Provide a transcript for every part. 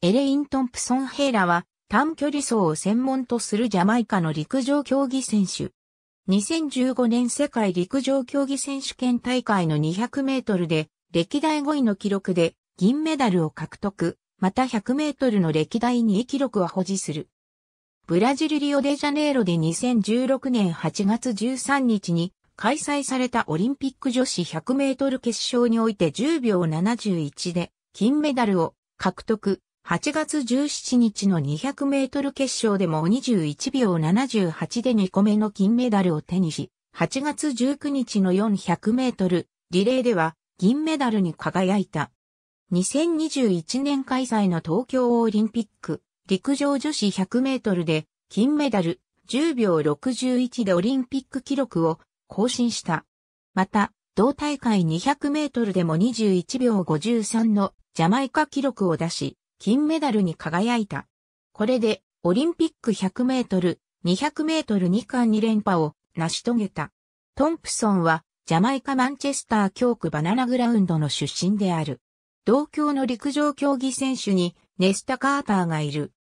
エレイン・トンプソン・ヘイラは短距離走を専門とするジャマイカの陸上競技選手。2015年世界陸上競技選手権大会の200メートルで歴代5位の記録で銀メダルを獲得、また100メートルの歴代2位記録は保持する。ブラジルリオデジャネイロで2016年8月13日に開催されたオリンピック女子100メートル決勝において10秒71で金メダルを獲得。8月17日の200メートル決勝でも21秒78で2個目の金メダルを手にし、8月19日の400メートルリレーでは銀メダルに輝いた。2021年開催の東京オリンピック陸上女子100メートルで金メダル10秒61でオリンピック記録を更新した。また、同大会200メートルでも21秒53のジャマイカ記録を出し、金メダルに輝いた。これでオリンピック100メートル、200メートル2冠2連覇を成し遂げた。トンプソンはジャマイカ・マンチェスター教区バナナグラウンドの出身である。同郷の陸上競技選手にネスタ・カーターがいる。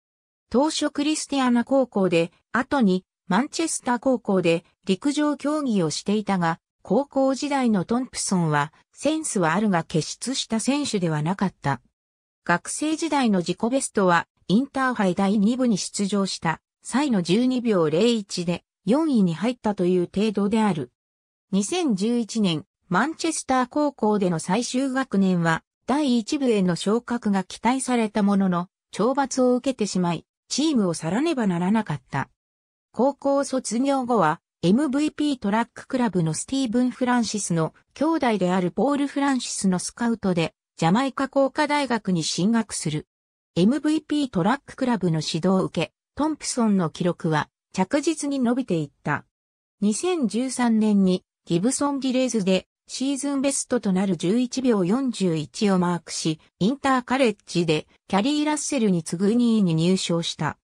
当初クリスティアナ高校で、後にマンチェスター高校で陸上競技をしていたが、高校時代のトンプソンはセンスはあるが傑出した選手ではなかった。学生時代の自己ベストは、インターハイ第2部に出場した際の12秒01で4位に入ったという程度である。2011年、マンチェスター高校での最終学年は、第1部への昇格が期待されたものの、懲罰を受けてしまい、チームを去らねばならなかった。高校卒業後は、MVP トラッククラブのスティーブン・フランシスの兄弟であるポール・フランシスのスカウトでジャマイカ工科大学に進学する。MVP トラッククラブの指導を受け、トンプソンの記録は着実に伸びていった。2013年にギブソンィレーズでシーズンベストとなる11秒41をマークし、インターカレッジでキャリー・ラッセルに次ぐ2位に入賞した。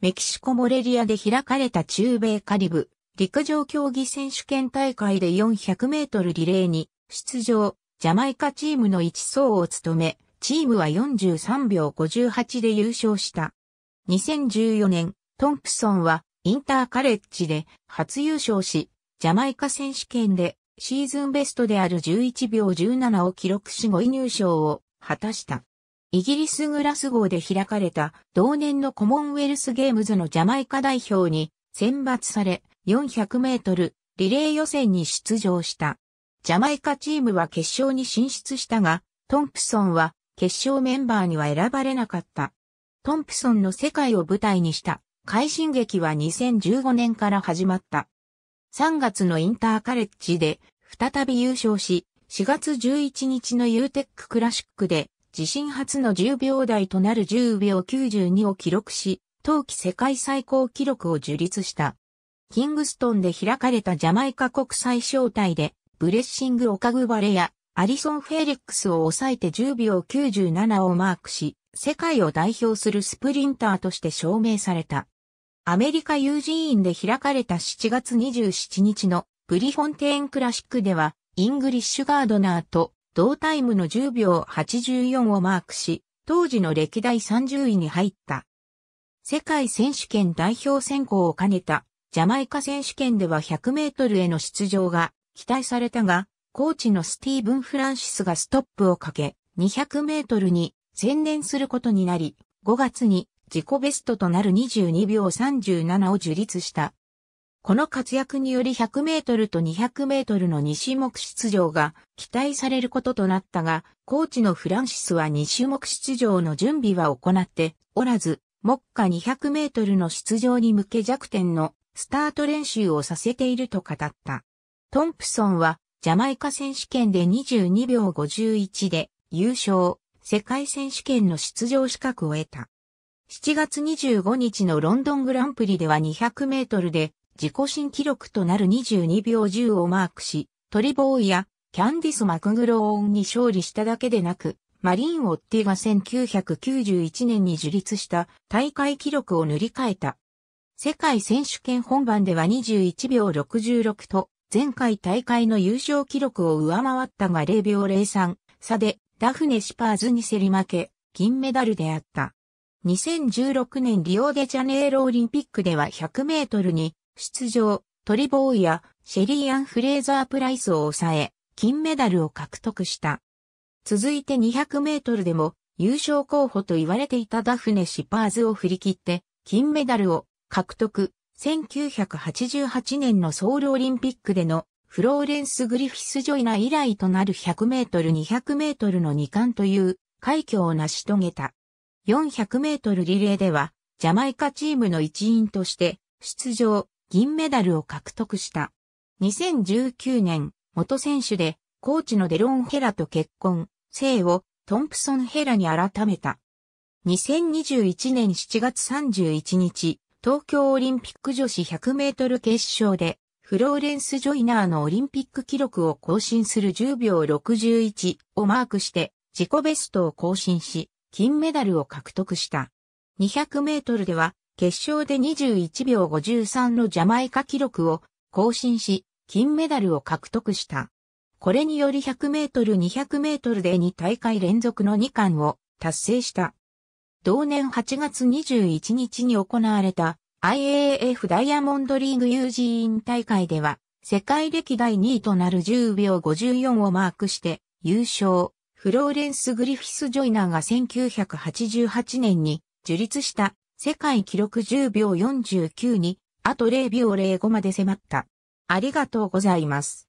メキシコ・モレリアで開かれた中米カリブ陸上競技選手権大会で400メートルリレーに出場、ジャマイカチームの一層を務め、チームは43秒58で優勝した。2014年、トンプソンはインターカレッジで初優勝し、ジャマイカ選手権でシーズンベストである11秒17を記録し5位入賞を果たした。イギリスグラス号で開かれた同年のコモンウェルスゲームズのジャマイカ代表に選抜され400メートルリレー予選に出場した。ジャマイカチームは決勝に進出したが、トンプソンは決勝メンバーには選ばれなかった。トンプソンの世界を舞台にした快進撃は2015年から始まった。3月のインターカレッジで再び優勝し、4月11日のユーテッククラシックで自身初の10秒台となる10秒92を記録し、冬季世界最高記録を樹立した。キングストンで開かれたジャマイカ国際招待でブレッシングオカグバレやアリソン・フェリックスを抑えて10秒97をマークし、世界を代表するスプリンターとして証明された。アメリカユージーンで開かれた7月27日のブリフォンテーンクラシックでは、イングリッシュガードナーと同タイムの10秒84をマークし、当時の歴代30位に入った。世界選手権代表選考を兼ねたジャマイカ選手権では100メートルへの出場が期待されたが、コーチのスティーブン・フランシスがストップをかけ、200メートルに専念することになり、5月に自己ベストとなる22秒37を樹立した。この活躍により100メートルと200メートルの2種目出場が期待されることとなったが、コーチのフランシスは2種目出場の準備は行っておらず、目下200メートルの出場に向け弱点のスタート練習をさせていると語った。トンプソンは、ジャマイカ選手権で22秒51で優勝、世界選手権の出場資格を得た。7月25日のロンドングランプリでは200メートルで自己新記録となる22秒10をマークし、トリボーイやキャンディス・マクグローンに勝利しただけでなく、マリン・オッティが1991年に樹立した大会記録を塗り替えた。世界選手権本番では21秒66と前回大会の優勝記録を上回ったが0秒03差でダフネ・シパーズに競り負け、銀メダルであった。2016年リオデジャネイロオリンピックでは100メートルに出場、トリボーイやシェリーアン・フレーザー・プライスを抑え、金メダルを獲得した。続いて200メートルでも優勝候補と言われていたダフネ・シパーズを振り切って金メダルを獲得。1988年のソウルオリンピックでのフローレンス・グリフィス・ジョイナ以来となる100メートル200メートルの2冠という快挙を成し遂げた。400メートルリレーではジャマイカチームの一員として出場、銀メダルを獲得した。2019年、元選手でコーチのデロン・ヘラと結婚、生をトンプソン・ヘラに改めた。2021年7月31日、東京オリンピック女子100メートル決勝で、フローレンス・ジョイナーのオリンピック記録を更新する10秒61をマークして、自己ベストを更新し、金メダルを獲得した。200メートルでは、決勝で21秒53のジャマイカ記録を更新し、金メダルを獲得した。これにより100メートル200メートルで2大会連続の2冠を達成した。同年8月21日に行われた IAF ダイヤモンドリーグージーン大会では、世界歴代2位となる10秒54をマークして優勝。フローレンス・グリフィス・ジョイナーが1988年に樹立した世界記録10秒49にあと0秒05まで迫った。ありがとうございます。